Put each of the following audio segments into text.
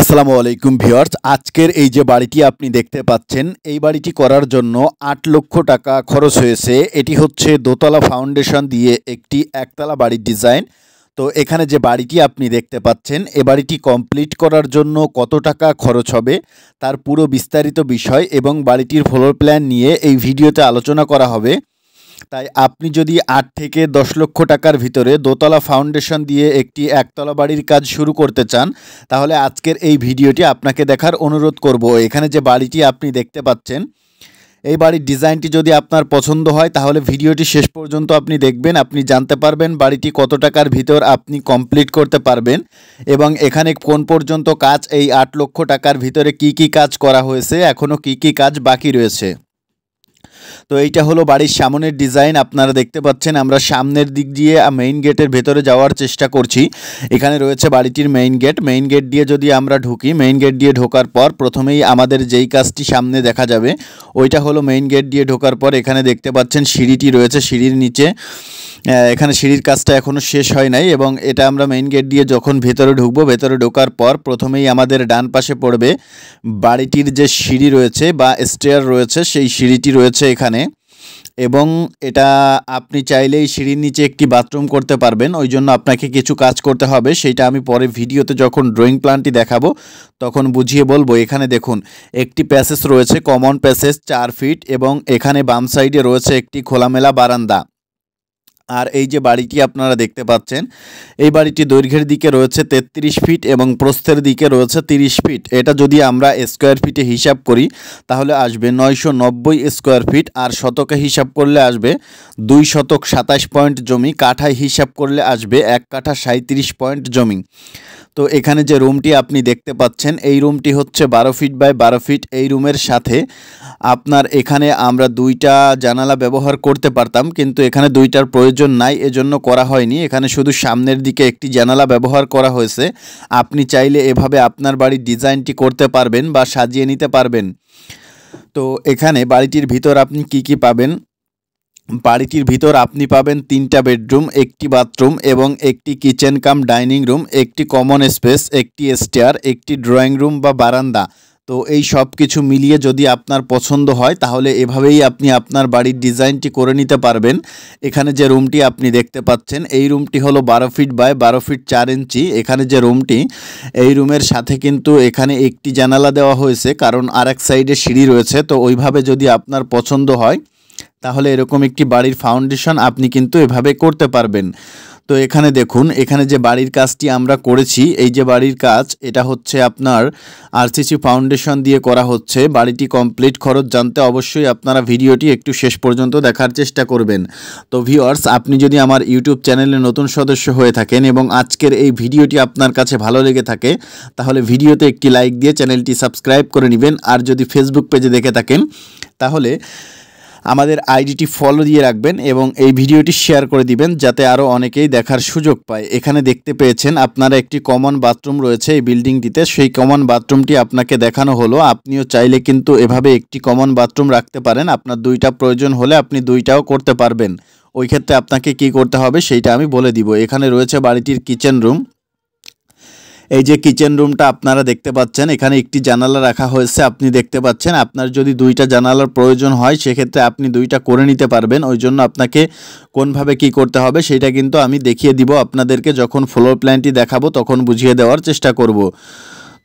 আসসালামু আলাইকুম ভিওর্স আজকের এই যে বাড়িটি আপনি দেখতে পাচ্ছেন এই বাড়িটি করার জন্য আট লক্ষ টাকা খরচ হয়েছে এটি হচ্ছে দোতলা ফাউন্ডেশন দিয়ে একটি একতলা বাড়ির ডিজাইন তো এখানে যে বাড়িটি আপনি দেখতে পাচ্ছেন এ বাড়িটি কমপ্লিট করার জন্য কত টাকা খরচ হবে তার পুরো বিস্তারিত বিষয় এবং বাড়িটির ফ্লোর প্ল্যান নিয়ে এই ভিডিওতে আলোচনা করা হবে তাই আপনি যদি আট থেকে দশ লক্ষ টাকার ভিতরে দোতলা ফাউন্ডেশন দিয়ে একটি একতলা বাড়ির কাজ শুরু করতে চান তাহলে আজকের এই ভিডিওটি আপনাকে দেখার অনুরোধ করব এখানে যে বাড়িটি আপনি দেখতে পাচ্ছেন এই বাড়ির ডিজাইনটি যদি আপনার পছন্দ হয় তাহলে ভিডিওটি শেষ পর্যন্ত আপনি দেখবেন আপনি জানতে পারবেন বাড়িটি কত টাকার ভিতর আপনি কমপ্লিট করতে পারবেন এবং এখানে কোন পর্যন্ত কাজ এই আট লক্ষ টাকার ভিতরে কি কি কাজ করা হয়েছে এখনও কি কি কাজ বাকি রয়েছে তো এইটা হলো বাড়ির সামনের ডিজাইন আপনারা দেখতে পাচ্ছেন আমরা সামনের দিক দিয়ে মেইন গেটের ভেতরে যাওয়ার চেষ্টা করছি এখানে রয়েছে বাড়িটির মেইন গেট মেইন গেট দিয়ে যদি আমরা ঢুকি মেইন গেট দিয়ে ঢোকার পর প্রথমেই আমাদের যেই কাজটি সামনে দেখা যাবে ওইটা হলো মেইন গেট দিয়ে ঢোকার পর এখানে দেখতে পাচ্ছেন সিঁড়িটি রয়েছে সিঁড়ির নিচে এখানে সিঁড়ির কাজটা এখনও শেষ হয় নাই এবং এটা আমরা মেইন গেট দিয়ে যখন ভেতরে ঢুকবো ভেতরে ঢোকার পর প্রথমেই আমাদের ডান পাশে পড়বে বাড়িটির যে সিঁড়ি রয়েছে বা স্টেয়ার রয়েছে সেই সিঁড়িটি রয়েছে এখানে এবং এটা আপনি চাইলেই সিঁড়ির নিচে একটি বাথরুম করতে পারবেন ওই জন্য আপনাকে কিছু কাজ করতে হবে সেইটা আমি পরে ভিডিওতে যখন ড্রয়িং প্ল্যানটি দেখাবো তখন বুঝিয়ে বলবো এখানে দেখুন একটি প্যাসেজ রয়েছে কমন প্যাসেজ চার ফিট এবং এখানে বাম সাইডে রয়েছে একটি খোলামেলা বারান্দা আর এই যে বাড়িটি আপনারা দেখতে পাচ্ছেন এই বাড়িটি দৈর্ঘ্যের দিকে রয়েছে তেত্রিশ ফিট এবং প্রস্থের দিকে রয়েছে তিরিশ ফিট এটা যদি আমরা স্কোয়ার ফিটে হিসাব করি তাহলে আসবে নয়শো নব্বই স্কোয়ার ফিট আর শতকে হিসাব করলে আসবে দুই শতক সাতাশ পয়েন্ট জমি কাঠায় হিসাব করলে আসবে এক কাঠা সাঁত্রিশ পয়েন্ট জমি তো এখানে যে রুমটি আপনি দেখতে পাচ্ছেন এই রুমটি হচ্ছে বারো ফিট বাই বারো ফিট এই রুমের সাথে আপনার এখানে আমরা দুইটা জানালা ব্যবহার করতে পারতাম কিন্তু এখানে দুইটার প্রয়োজন প্রয়োজন নাই এজন্য করা হয়নি এখানে শুধু সামনের দিকে একটি জানালা ব্যবহার করা হয়েছে আপনি চাইলে এভাবে আপনার বাড়ির ডিজাইনটি করতে পারবেন বা সাজিয়ে নিতে পারবেন তো এখানে বাড়িটির ভিতর আপনি কি কি পাবেন বাড়িটির ভিতর আপনি পাবেন তিনটা বেডরুম একটি বাথরুম এবং একটি কিচেন কাম ডাইনিং রুম একটি কমন স্পেস একটি স্টেয়ার একটি ড্রয়িং রুম বা বারান্দা তো এই সব কিছু মিলিয়ে যদি আপনার পছন্দ হয় তাহলে এভাবেই আপনি আপনার বাড়ির ডিজাইনটি করে নিতে পারবেন এখানে যে রুমটি আপনি দেখতে পাচ্ছেন এই রুমটি হলো বারো ফিট বাই বারো ফিট চার ইঞ্চি এখানে যে রুমটি এই রুমের সাথে কিন্তু এখানে একটি জানালা দেওয়া হয়েছে কারণ আর এক সাইডে সিঁড়ি রয়েছে তো ওইভাবে যদি আপনার পছন্দ হয় তাহলে এরকম একটি বাড়ির ফাউন্ডেশন আপনি কিন্তু এভাবে করতে পারবেন তো এখানে দেখুন এখানে যে বাড়ির কাজটি আমরা করেছি এই যে বাড়ির কাজ এটা হচ্ছে আপনার আরসিসি ফাউন্ডেশন দিয়ে করা হচ্ছে বাড়িটি কমপ্লিট খরচ জানতে অবশ্যই আপনারা ভিডিওটি একটু শেষ পর্যন্ত দেখার চেষ্টা করবেন তো ভিওয়ার্স আপনি যদি আমার ইউটিউব চ্যানেলে নতুন সদস্য হয়ে থাকেন এবং আজকের এই ভিডিওটি আপনার কাছে ভালো লেগে থাকে তাহলে ভিডিওতে একটি লাইক দিয়ে চ্যানেলটি সাবস্ক্রাইব করে নেবেন আর যদি ফেসবুক পেজে দেখে থাকেন তাহলে আমাদের আইডিটি ফলো দিয়ে রাখবেন এবং এই ভিডিওটি শেয়ার করে দিবেন যাতে আরও অনেকেই দেখার সুযোগ পায় এখানে দেখতে পেয়েছেন আপনারা একটি কমন বাথরুম রয়েছে এই বিল্ডিংটিতে সেই কমন বাথরুমটি আপনাকে দেখানো হলো আপনিও চাইলে কিন্তু এভাবে একটি কমন বাথরুম রাখতে পারেন আপনার দুইটা প্রয়োজন হলে আপনি দুইটাও করতে পারবেন ওই ক্ষেত্রে আপনাকে কি করতে হবে সেইটা আমি বলে দিব এখানে রয়েছে বাড়িটির কিচেন রুম এই যে কিচেন রুমটা আপনারা দেখতে পাচ্ছেন এখানে একটি জানালা রাখা হয়েছে আপনি দেখতে পাচ্ছেন আপনার যদি দুইটা জানালার প্রয়োজন হয় সেক্ষেত্রে আপনি দুইটা করে নিতে পারবেন ওই জন্য আপনাকে কোনভাবে কি করতে হবে সেটা কিন্তু আমি দেখিয়ে দিব আপনাদেরকে যখন ফ্লোর প্ল্যানটি দেখাবো তখন বুঝিয়ে দেওয়ার চেষ্টা করব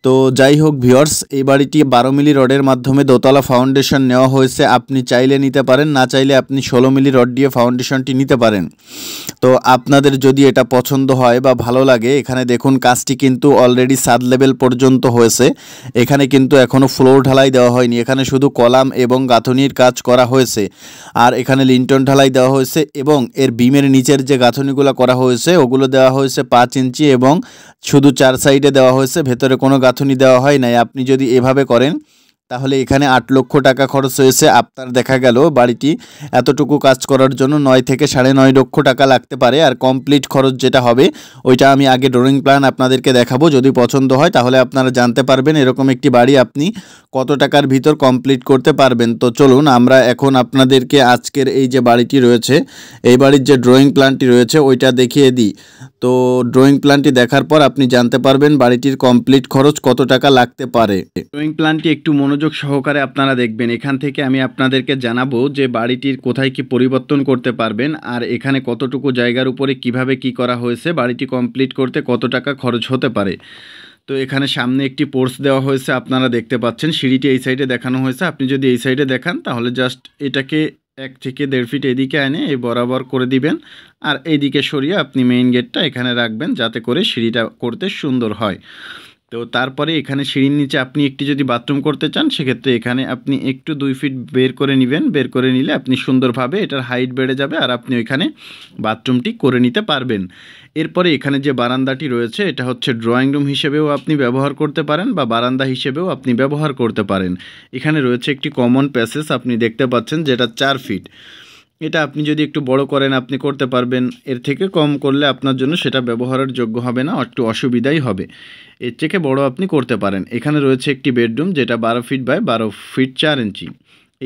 তো যাই হোক ভিওর্স এই বাড়িটি বারো মিলি রডের মাধ্যমে দোতলা ফাউন্ডেশন নেওয়া হয়েছে আপনি চাইলে নিতে পারেন না চাইলে আপনি ষোলো মিলি রড দিয়ে ফাউন্ডেশনটি নিতে পারেন তো আপনাদের যদি এটা পছন্দ হয় বা ভালো লাগে এখানে দেখুন কাজটি কিন্তু অলরেডি সাদ লেভেল পর্যন্ত হয়েছে এখানে কিন্তু এখনও ফ্লোর ঢালাই দেওয়া হয়নি এখানে শুধু কলাম এবং গাঁথনির কাজ করা হয়েছে আর এখানে লিন্টন ঢালাই দেওয়া হয়েছে এবং এর বিমের নিচের যে গাঁথনিগুলো করা হয়েছে ওগুলো দেওয়া হয়েছে পাঁচ ইঞ্চি এবং শুধু চার সাইডে দেওয়া হয়েছে ভেতরে কোনো গাঁথনি দেওয়া হয় নাই আপনি যদি এভাবে করেন তাহলে এখানে আট লক্ষ টাকা খরচ হয়েছে আপনার দেখা গেল বাড়িটি এতটুকু কাজ করার জন্য নয় থেকে সাড়ে নয় লক্ষ টাকা লাগতে পারে আর কমপ্লিট খরচ যেটা হবে ওইটা আমি আগে ড্রয়িং প্ল্যান আপনাদেরকে দেখাবো যদি পছন্দ হয় তাহলে আপনারা জানতে পারবেন এরকম একটি বাড়ি আপনি কত টাকার ভিতর কমপ্লিট করতে পারবেন তো চলুন আমরা এখন আপনাদেরকে আজকের এই যে বাড়িটি রয়েছে এই বাড়ির যে ড্রয়িং প্ল্যানটি রয়েছে ওইটা দেখিয়ে দিই তো ড্রয়িং প্ল্যানটি দেখার পর আপনি জানতে পারবেন বাড়িটির কমপ্লিট খরচ কত টাকা লাগতে পারে ড্রয়িং প্ল্যানটি একটু মনোযোগ সহকারে আপনারা দেখবেন এখান থেকে আমি আপনাদেরকে জানাবো যে বাড়িটির কোথায় কি পরিবর্তন করতে পারবেন আর এখানে কতটুকু জায়গার উপরে কিভাবে কি করা হয়েছে বাড়িটি কমপ্লিট করতে কত টাকা খরচ হতে পারে তো এখানে সামনে একটি পোর্স দেওয়া হয়েছে আপনারা দেখতে পাচ্ছেন সিঁড়িটি এই সাইডে দেখানো হয়েছে আপনি যদি এই সাইডে দেখান তাহলে জাস্ট এটাকে এক থেকে দেড় ফিট এদিকে এনে এই বরাবর করে দিবেন আর এইদিকে সরিয়ে আপনি মেইন গেটটা এখানে রাখবেন যাতে করে সিঁড়িটা করতে সুন্দর হয় তো তারপরে এখানে সিঁড়ির নিচে আপনি একটি যদি বাথরুম করতে চান সেক্ষেত্রে এখানে আপনি একটু দুই ফিট বের করে নেবেন বের করে নিলে আপনি সুন্দরভাবে এটার হাইট বেড়ে যাবে আর আপনি ওইখানে বাথরুমটি করে নিতে পারবেন এরপরে এখানে যে বারান্দাটি রয়েছে এটা হচ্ছে ড্রয়িং রুম হিসেবেও আপনি ব্যবহার করতে পারেন বা বারান্দা হিসেবেও আপনি ব্যবহার করতে পারেন এখানে রয়েছে একটি কমন প্যাসেজ আপনি দেখতে পাচ্ছেন যেটা চার ফিট এটা আপনি যদি একটু বড় করেন আপনি করতে পারবেন এর থেকে কম করলে আপনার জন্য সেটা ব্যবহারের যোগ্য হবে না একটু অসুবিধাই হবে এর থেকে বড় আপনি করতে পারেন এখানে রয়েছে একটি বেডরুম যেটা বারো ফিট বাই বারো ফিট চার ইঞ্চি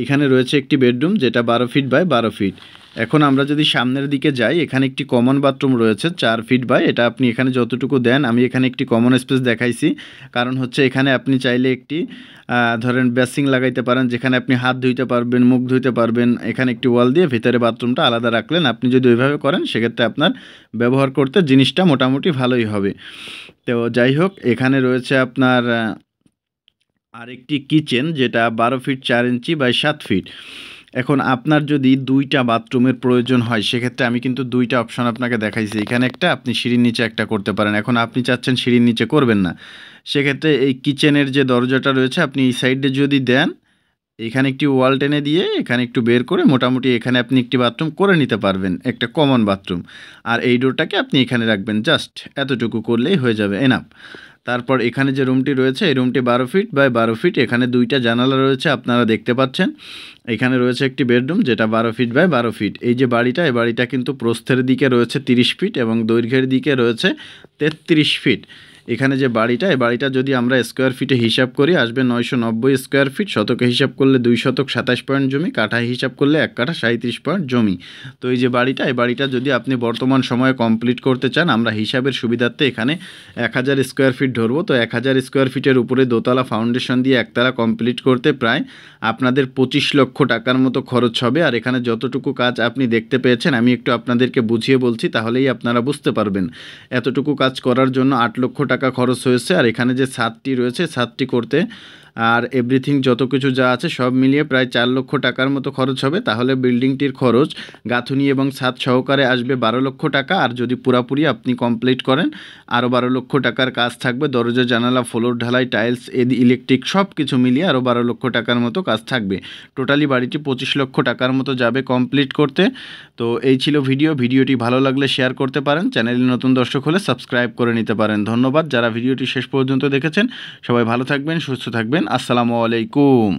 এখানে রয়েছে একটি বেডরুম যেটা বারো ফিট বাই বারো ফিট এখন আমরা যদি সামনের দিকে যাই এখানে একটি কমন বাথরুম রয়েছে চার ফিট বাই এটা আপনি এখানে যতটুকু দেন আমি এখানে একটি কমন স্পেস দেখাইছি কারণ হচ্ছে এখানে আপনি চাইলে একটি ধরেন বেসিং লাগাইতে পারেন যেখানে আপনি হাত ধুইতে পারবেন মুখ ধুইতে পারবেন এখানে একটি ওয়াল দিয়ে ভিতরে বাথরুমটা আলাদা রাখলেন আপনি যদি ওইভাবে করেন সেক্ষেত্রে আপনার ব্যবহার করতে জিনিসটা মোটামুটি ভালোই হবে তো যাই হোক এখানে রয়েছে আপনার আর একটি কিচেন যেটা বারো ফিট চার ইঞ্চি বাই সাত ফিট এখন আপনার যদি দুইটা বাথরুমের প্রয়োজন হয় সেক্ষেত্রে আমি কিন্তু দুইটা অপশন আপনাকে দেখাইছি এখানে একটা আপনি সিঁড়ির নিচে একটা করতে পারেন এখন আপনি চাচ্ছেন সিঁড়ির নিচে করবেন না সেক্ষেত্রে এই কিচেনের যে দরজাটা রয়েছে আপনি এই সাইডে যদি দেন এখানে একটি ওয়াল টেনে দিয়ে এখানে একটু বের করে মোটামুটি এখানে আপনি একটি বাথরুম করে নিতে পারবেন একটা কমন বাথরুম আর এই ডোরটাকে আপনি এখানে রাখবেন জাস্ট এতটুকু করলেই হয়ে যাবে এনাফ তারপর এখানে যে রুমটি রয়েছে এই রুমটি বারো ফিট বাই বারো ফিট এখানে দুইটা জানালা রয়েছে আপনারা দেখতে পাচ্ছেন এখানে রয়েছে একটি বেডরুম যেটা বারো ফিট বাই বারো ফিট এই যে বাড়িটা এই বাড়িটা কিন্তু প্রস্থের দিকে রয়েছে তিরিশ ফিট এবং দৈর্ঘ্যের দিকে রয়েছে তেত্রিশ ফিট এখানে যে বাড়িটা এই বাড়িটা যদি আমরা স্কোয়ার ফিটে হিসাব করি আসবে নয়শো নব্বই স্কোয়ার ফিট শতকে হিসাব করলে দুই শতক সাতাশ পয়েন্ট জমি কাঠায় হিসাব করলে এক কাঠা সাঁত্রিশ পয়েন্ট জমি তো এই যে বাড়িটা এই বাড়িটা যদি আপনি বর্তমান সময়ে কমপ্লিট করতে চান আমরা হিসাবের সুবিধার্থে এখানে এক হাজার স্কোয়ার ফিট ধরবো তো এক হাজার স্কোয়ার ফিটের উপরে দোতলা ফাউন্ডেশন দিয়ে একতলা কমপ্লিট করতে প্রায় আপনাদের পঁচিশ লক্ষ টাকার মতো খরচ হবে আর এখানে যতটুকু কাজ আপনি দেখতে পেয়েছেন আমি একটু আপনাদেরকে বুঝিয়ে বলছি তাহলেই আপনারা বুঝতে পারবেন এতটুকু কাজ করার জন্য আট লক্ষ টাকা টাকা খরচ হয়েছে আর এখানে যে ছাদটি রয়েছে ছাদটি করতে আর এভরিথিং যত কিছু যা আছে সব মিলিয়ে প্রায় চার লক্ষ টাকার মতো খরচ হবে তাহলে বিল্ডিংটির খরচ গাঁথুনি এবং ছাদ সহকারে আসবে বারো লক্ষ টাকা আর যদি পুরাপুরি আপনি কমপ্লিট করেন আরও বারো লক্ষ টাকার কাজ থাকবে দরজা জানালা ফ্লোর ঢালাই টাইলস এদি ইলেকট্রিক সব কিছু মিলিয়ে আরও বারো লক্ষ টাকার মতো কাজ থাকবে টোটালি বাড়িটি পঁচিশ লক্ষ টাকার মতো যাবে কমপ্লিট করতে তো এই ছিল ভিডিও ভিডিওটি ভালো লাগলে শেয়ার করতে পারেন চ্যানেলে নতুন দর্শক হলে সাবস্ক্রাইব করে নিতে পারেন ধন্যবাদ যারা ভিডিওটি শেষ পর্যন্ত দেখেছেন সবাই ভালো থাকবেন সুস্থ থাকবেন আসসালামু আলাইকুম